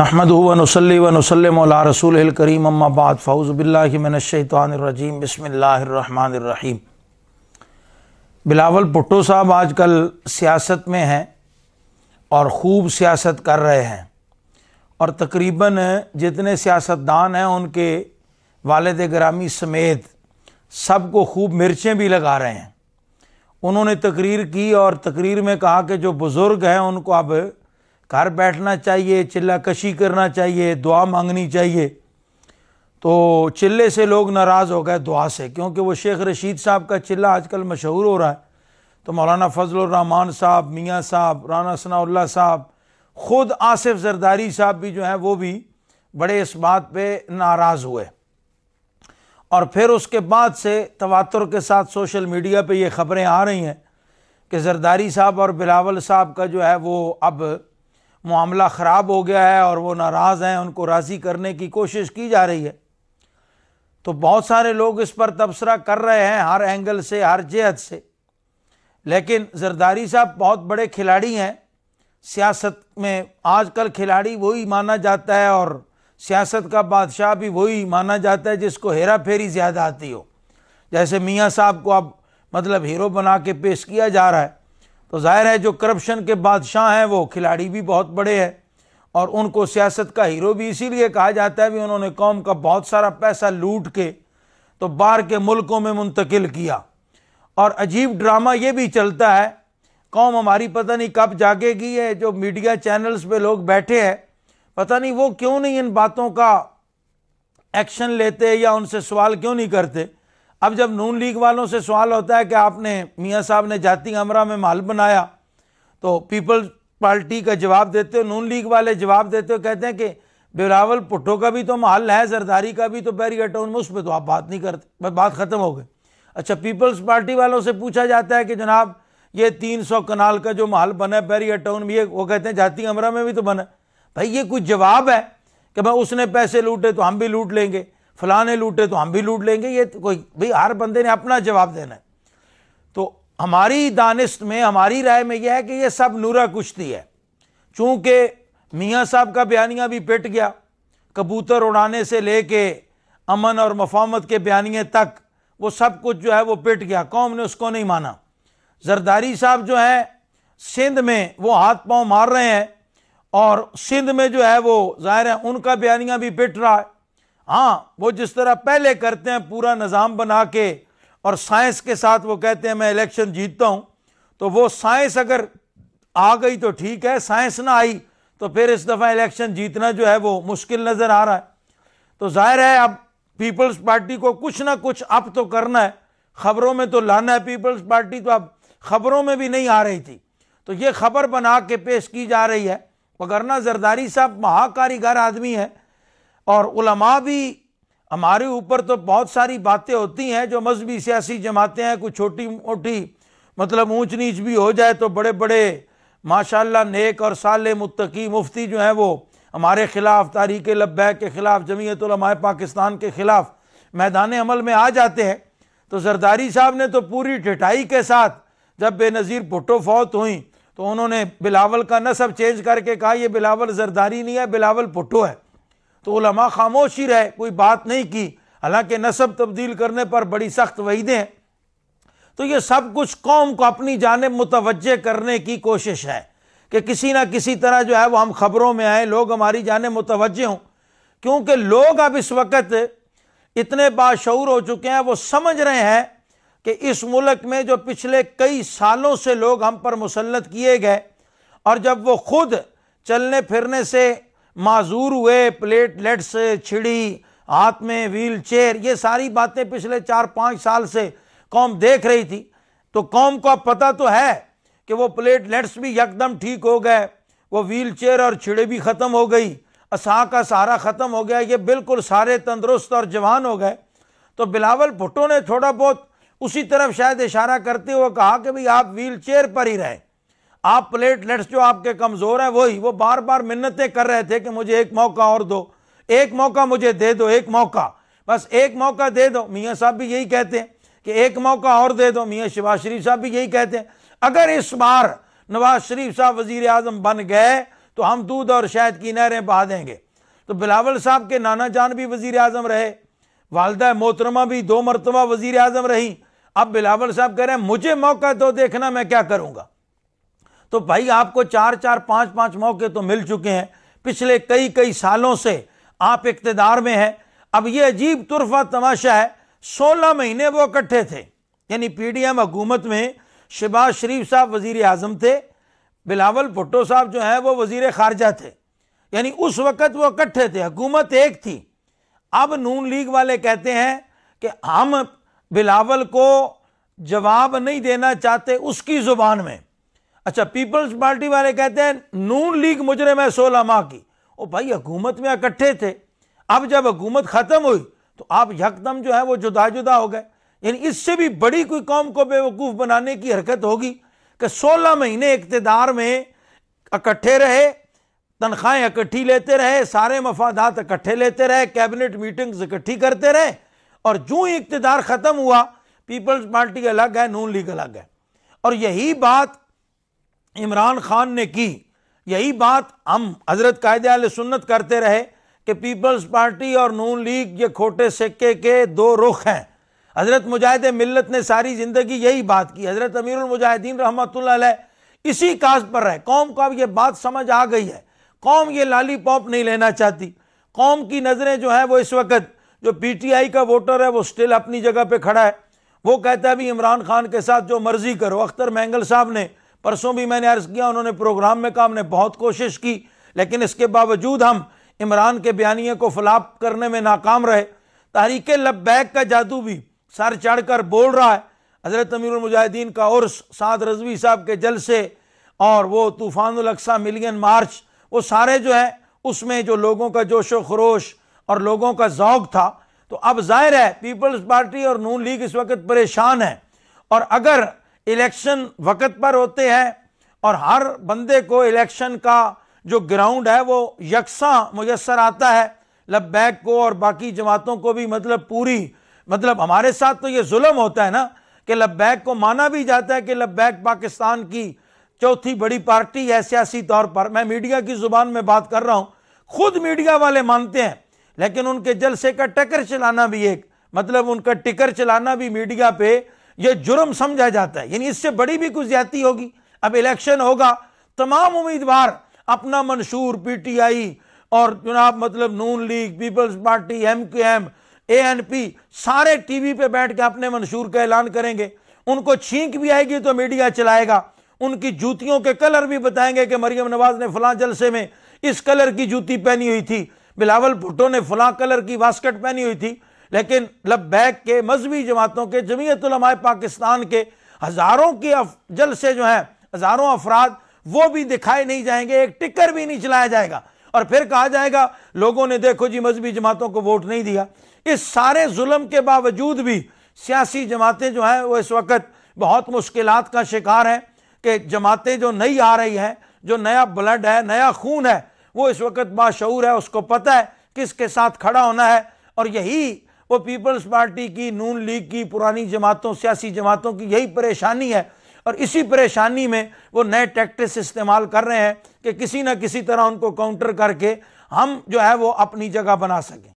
अहमद वनसली वनसलम रसूल करीम अम्माबाद फ़ाउज़बिल्लाशैतरजीम बसमीम बिलावल भुट्टो साहब आज कल सियासत में हैं और ख़ूब सियासत कर रहे हैं और तकरीबन जितने सियासतदान हैं उनके वालद ग्रामी समेत सबको खूब मिर्चें भी लगा रहे हैं उन्होंने तकरीर की और तकरीर में कहा कि जो बुज़ुर्ग हैं उनको अब घर बैठना चाहिए चिल्ला कशी करना चाहिए दुआ मांगनी चाहिए तो चिल्ले से लोग नाराज़ हो गए दुआ से क्योंकि वो शेख रशीद साहब का चिल्ला आजकल मशहूर हो रहा है तो मौलाना फजलरहमान साहब मियाँ साहब राना सनाउल्ला साहब ख़ुद आसिफ जरदारी साहब भी जो हैं वो भी बड़े इस बात पे नाराज़ हुए और फिर उसके बाद से तवातर के साथ सोशल मीडिया पे ये ख़बरें आ रही हैं कि जरदारी साहब और बिलावल साहब का जो है वो अब मामला ख़राब हो गया है और वो नाराज़ हैं उनको राज़ी करने की कोशिश की जा रही है तो बहुत सारे लोग इस पर तबसरा कर रहे हैं हर एंगल से हर जेहद से लेकिन जरदारी साहब बहुत बड़े खिलाड़ी हैं सियासत में आजकल खिलाड़ी वही माना जाता है और सियासत का बादशाह भी वही माना जाता है जिसको हेरा फेरी ज़्यादा आती हो जैसे मियाँ साहब को अब मतलब हीरो बना के पेश किया जा रहा है तो जाहिर है जो करप्शन के बादशाह हैं वो खिलाड़ी भी बहुत बड़े हैं और उनको सियासत का हीरो भी इसीलिए कहा जाता है भी उन्होंने कौम का बहुत सारा पैसा लूट के तो बाहर के मुल्कों में मुंतकिल किया और अजीब ड्रामा ये भी चलता है कौम हमारी पता नहीं कब जागेगी है जो मीडिया चैनल्स पे लोग बैठे हैं पता नहीं वो क्यों नहीं इन बातों का एक्शन लेते या उनसे सवाल क्यों नहीं करते अब जब नून लीग वालों से सवाल होता है कि आपने मियाँ साहब ने जाति अमरा में माल बनाया तो पीपल्स पार्टी का जवाब देते हो नून लीग वाले जवाब देते हो कहते हैं कि बिलावल भुट्टो का भी तो माल है जरदारी का भी तो बैरी टाउन में उस पर तो आप बात नहीं करते बात ख़त्म हो गई अच्छा पीपल्स पार्टी वालों से पूछा जाता है कि जनाब ये तीन सौ कनाल का जो माल बना है टाउन में ये वो कहते हैं जाति अमरा में भी तो बना भाई ये कुछ जवाब है कि भाई उसने पैसे लूटे तो हम भी लूट लेंगे फलाने लूटे तो हम भी लूट लेंगे ये तो कोई भाई हर बंदे ने अपना जवाब देना है तो हमारी दानिश में हमारी राय में यह है कि ये सब नूरा कुश्ती है चूंकि मियाँ साहब का बयानिया भी पिट गया कबूतर उड़ाने से ले के अमन और मफामत के बयानिए तक वो सब कुछ जो है वो पिट गया कौम ने उसको नहीं माना जरदारी साहब जो हैं सिंध में वो हाथ पांव मार रहे हैं और सिंध में जो है वो जाहिर है उनका बयानिया भी पिट रहा है हाँ वो जिस तरह पहले करते हैं पूरा निज़ाम बना के और साइंस के साथ वो कहते हैं मैं इलेक्शन जीतता हूँ तो वो साइंस अगर आ गई तो ठीक है साइंस ना आई तो फिर इस दफ़ा इलेक्शन जीतना जो है वो मुश्किल नज़र आ रहा है तो जाहिर है अब पीपल्स पार्टी को कुछ ना कुछ अब तो करना है खबरों में तो लाना है पीपल्स पार्टी तो अब खबरों में भी नहीं आ रही थी तो ये खबर बना के पेश की जा रही है वगरना जरदारी साहब महाकारीगर आदमी है और उलमा भी हमारे ऊपर तो बहुत सारी बातें होती हैं जो मजहबी सियासी जमातें हैं कुछ छोटी मोटी मतलब ऊंच नीच भी हो जाए तो बड़े बड़े माशाल्लाह नेक और साल मुतकी मुफ्ती जो हैं वो हमारे ख़िलाफ़ तारीख लब्बैक के ख़िलाफ़ जमीयतलमाए पाकिस्तान के ख़िलाफ़ मैदान अमल में आ जाते हैं तो जरदारी साहब ने तो पूरी ठिठाई के साथ जब बेनज़ीर भुट्टो फौत हुई तो उन्होंने बिलावल का नसब चेंज करके कहा यह बिलावल जरदारी नहीं है बिलावल भुट्टो है तो उलमा खामोश ही रहे कोई बात नहीं की हालांकि नसब तब्दील करने पर बड़ी सख्त वहीदें हैं तो ये सब कुछ कौम को अपनी जानब मुतवजह करने की कोशिश है कि किसी ना किसी तरह जो है वो हम खबरों में आए लोग हमारी जानब मुतवजह हों क्योंकि लोग अब इस वक्त इतने बाशूर हो चुके हैं वो समझ रहे हैं कि इस मुल्क में जो पिछले कई सालों से लोग हम पर मुसलत किए गए और जब वो खुद चलने फिरने से माजूर हुए प्लेटलेट्स छिड़ी हाथ में व्हील चेयर ये सारी बातें पिछले चार पाँच साल से कौम देख रही थी तो कौम को अब पता तो है कि वो प्लेटलेट्स भी यकदम ठीक हो गए वो व्हील चेयर और छिड़े भी ख़त्म हो गई असहा का सहारा ख़त्म हो गया ये बिल्कुल सारे तंदरुस्त और जवान हो गए तो बिलावल भुट्टो ने थोड़ा बहुत उसी तरफ शायद इशारा करते हुए कहा कि भाई आप व्हील चेयर पर ही रहें आप प्लेटलेट्स जो आपके कमज़ोर हैं वही वो बार बार मिन्नतें कर रहे थे कि मुझे एक मौका और दो एक मौका मुझे दे दो एक मौका बस एक मौका दे दो मियाँ साहब भी यही कहते हैं कि एक मौका और दे दो मियाँ शिवाज शरीफ साहब भी यही कहते हैं अगर इस बार नवाज शरीफ साहब वजीर आजम बन गए तो हम दूध और शहद की नहरें बहा देंगे तो बिलावल साहब के नाना जान भी वजीर अजम रहे वालदा मोहतरमा भी दो मरतबा वजीर अजम रही अब बिलावल साहब कह रहे हैं मुझे मौका दो देखना मैं क्या करूँगा तो भाई आपको चार चार पाँच पाँच मौके तो मिल चुके हैं पिछले कई कई सालों से आप इकतदार में हैं अब ये अजीब तुरफा तमाशा है सोलह महीने वो इकट्ठे थे यानी पी डी एम हुकूमत में शहबाज शरीफ साहब वजीर अजम थे बिलावल भुट्टो साहब जो हैं वो वजीर ख़ारजा थे यानी उस वक़्त वो इकट्ठे थे हुकूमत एक थी अब नून लीग वाले कहते हैं कि हम बिलावल को जवाब नहीं देना चाहते उसकी ज़ुबान में अच्छा पीपल्स पार्टी वाले कहते हैं नून लीग मुजरम है सोलह माह की ओ भाई हुकूमत में इकट्ठे थे अब जब हुकूमत ख़त्म हुई तो आप यकदम जो है वो जुदा जुदा हो गए यानी इससे भी बड़ी कोई कौम को बेवकूफ़ बनाने की हरकत होगी कि सोलह महीने इकतदार में इकट्ठे रहे तनख्वाहें इकट्ठी लेते रहे सारे मफादात इकट्ठे लेते रहे कैबिनेट मीटिंग्स इकट्ठी करते रहे और जो ही इकतदार ख़त्म हुआ पीपल्स पार्टी अलग है नून लीग अलग है और यही बात इमरान खान ने की यही बात हम हज़रत कायद सुन्नत करते रहे कि पीपल्स पार्टी और नून लीग ये खोटे सिक्के के दो रुख हैं हज़रत मुजाहिद मिलत ने सारी ज़िंदगी यही बात की हज़रत अमीर अमीरमुजाहिदीन रहमत इसी काज पर रहे कौम को अब ये बात समझ आ गई है कौम ये लाली पॉप नहीं लेना चाहती कौम की नज़रें जो हैं वो इस वक्त जो पीटीआई का वोटर है वो स्टिल अपनी जगह पर खड़ा है वो कहता है भी इमरान खान के साथ जो मर्ज़ी करो अख्तर मैंगल साहब ने परसों भी मैंने अर्ज़ किया उन्होंने प्रोग्राम में कहा हमने बहुत कोशिश की लेकिन इसके बावजूद हम इमरान के बयानिए को फलाप करने में नाकाम रहे तहरीक लब्बैक का जादू भी सर चढ़ कर बोल रहा है हज़रत मुजाहिदीन का उर्स साद रजवी साहब के जलसे और वो तूफ़ानसा मिलियन मार्च वो सारे जो हैं उसमें जो लोगों का जोश व खरोश और लोगों का जौक था तो अब जाहिर है पीपल्स पार्टी और नून लीग इस वक्त परेशान है और अगर इलेक्शन वक्त पर होते हैं और हर बंदे को इलेक्शन का जो ग्राउंड है वो यकसा मुयसर आता है लबैक को और बाकी जमातों को भी मतलब पूरी मतलब हमारे साथ तो ये जुल्म होता है ना कि लबैक को माना भी जाता है कि लबैक पाकिस्तान की चौथी बड़ी पार्टी है सियासी तौर पर मैं मीडिया की ज़ुबान में बात कर रहा हूँ खुद मीडिया वाले मानते हैं लेकिन उनके जलसे का टकर चलाना भी एक मतलब उनका टिकर चलाना भी मीडिया पे यह जुर्म समझा जाता है यानी इससे बड़ी भी कुछ ज्यादा होगी अब इलेक्शन होगा तमाम उम्मीदवार अपना मंशूर पी टी आई और चुनाव मतलब Noon league peoples party M Q M A N P सारे टी वी पर बैठ के अपने मंशूर का ऐलान करेंगे उनको छींक भी आएगी तो मीडिया चलाएगा उनकी जूतियों के कलर भी बताएंगे कि मरियम नवाज ने फलां जलसे में इस कलर की जूती पहनी हुई थी बिलावल भुट्टो ने फलां कलर की वास्कट पहनी हुई थी लेकिन लबैक के मजहबी जमातों के जमीयतलमाय पाकिस्तान के हज़ारों के से जो हैं हज़ारों अफराद वो भी दिखाए नहीं जाएंगे एक टिकर भी नहीं चलाया जाएगा और फिर कहा जाएगा लोगों ने देखो जी मजहबी जमातों को वोट नहीं दिया इस सारे जुल्म के बावजूद भी सियासी जमातें जो हैं वो इस वक्त बहुत मुश्किल का शिकार हैं कि जमातें जो नई आ रही हैं जो नया ब्लड है नया खून है वो इस वक्त बाशूर है उसको पता है किसके साथ खड़ा होना है और यही वो पीपल्स पार्टी की नून लीग की पुरानी जमातों सियासी जमातों की यही परेशानी है और इसी परेशानी में वो नए टैक्टिक्स इस्तेमाल कर रहे हैं कि किसी ना किसी तरह उनको काउंटर करके हम जो है वो अपनी जगह बना सकें